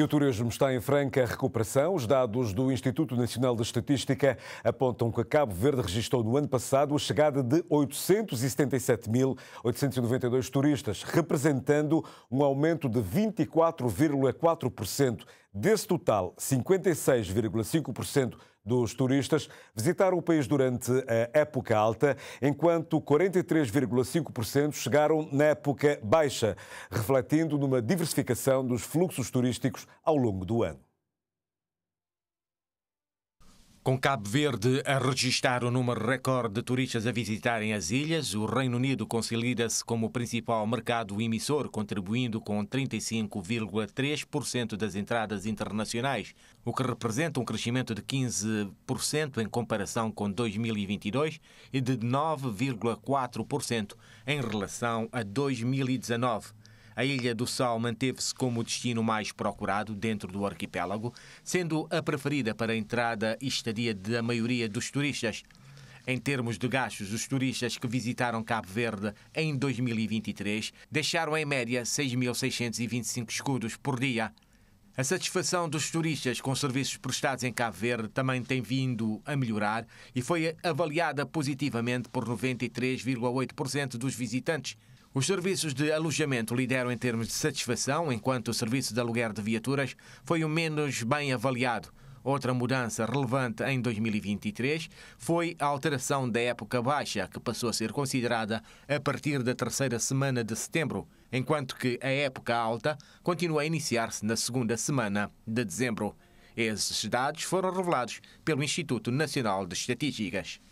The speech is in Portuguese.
E o turismo está em franca recuperação. Os dados do Instituto Nacional de Estatística apontam que Cabo Verde registrou no ano passado a chegada de 877.892 turistas, representando um aumento de 24,4% Desse total, 56,5% dos turistas visitaram o país durante a época alta, enquanto 43,5% chegaram na época baixa, refletindo numa diversificação dos fluxos turísticos ao longo do ano. Com Cabo Verde a registrar o número recorde de turistas a visitarem as ilhas, o Reino Unido consolida-se como o principal mercado emissor, contribuindo com 35,3% das entradas internacionais, o que representa um crescimento de 15% em comparação com 2022 e de 9,4% em relação a 2019. A Ilha do Sal manteve-se como o destino mais procurado dentro do arquipélago, sendo a preferida para a entrada e estadia da maioria dos turistas. Em termos de gastos, os turistas que visitaram Cabo Verde em 2023 deixaram em média 6.625 escudos por dia. A satisfação dos turistas com serviços prestados em Cabo Verde também tem vindo a melhorar e foi avaliada positivamente por 93,8% dos visitantes, os serviços de alojamento lideram em termos de satisfação, enquanto o serviço de aluguer de viaturas foi o menos bem avaliado. Outra mudança relevante em 2023 foi a alteração da época baixa, que passou a ser considerada a partir da terceira semana de setembro, enquanto que a época alta continua a iniciar-se na segunda semana de dezembro. Esses dados foram revelados pelo Instituto Nacional de Estatísticas.